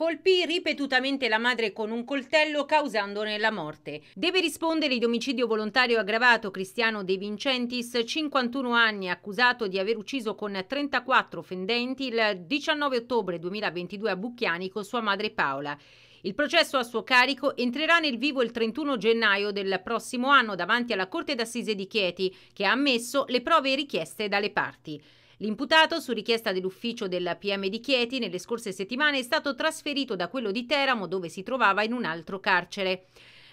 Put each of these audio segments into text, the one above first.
Colpì ripetutamente la madre con un coltello causandone la morte. Deve rispondere di omicidio volontario aggravato Cristiano De Vincentis, 51 anni, accusato di aver ucciso con 34 fendenti il 19 ottobre 2022 a Bucchiani con sua madre Paola. Il processo a suo carico entrerà nel vivo il 31 gennaio del prossimo anno davanti alla Corte d'Assise di Chieti, che ha ammesso le prove richieste dalle parti. L'imputato, su richiesta dell'ufficio del PM di Chieti, nelle scorse settimane è stato trasferito da quello di Teramo, dove si trovava in un altro carcere.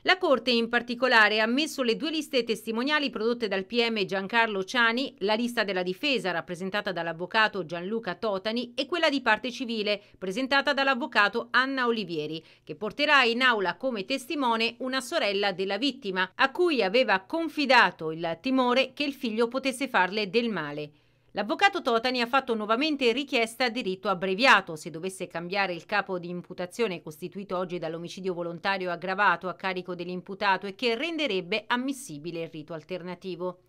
La Corte in particolare ha ammesso le due liste testimoniali prodotte dal PM Giancarlo Ciani, la lista della difesa rappresentata dall'avvocato Gianluca Totani e quella di parte civile presentata dall'avvocato Anna Olivieri, che porterà in aula come testimone una sorella della vittima, a cui aveva confidato il timore che il figlio potesse farle del male. L'avvocato Totani ha fatto nuovamente richiesta a diritto abbreviato se dovesse cambiare il capo di imputazione costituito oggi dall'omicidio volontario aggravato a carico dell'imputato e che renderebbe ammissibile il rito alternativo.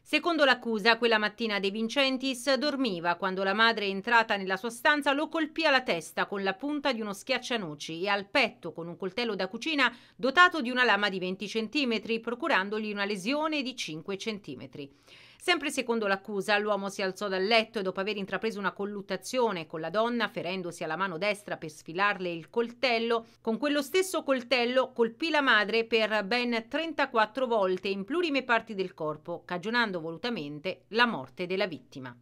Secondo l'accusa, quella mattina De Vincentis dormiva quando la madre entrata nella sua stanza lo colpì alla testa con la punta di uno schiaccianoci e al petto con un coltello da cucina dotato di una lama di 20 cm, procurandogli una lesione di 5 cm. Sempre secondo l'accusa, l'uomo si alzò dal letto e dopo aver intrapreso una colluttazione con la donna, ferendosi alla mano destra per sfilarle il coltello, con quello stesso coltello colpì la madre per ben 34 volte in plurime parti del corpo, cagionando volutamente la morte della vittima.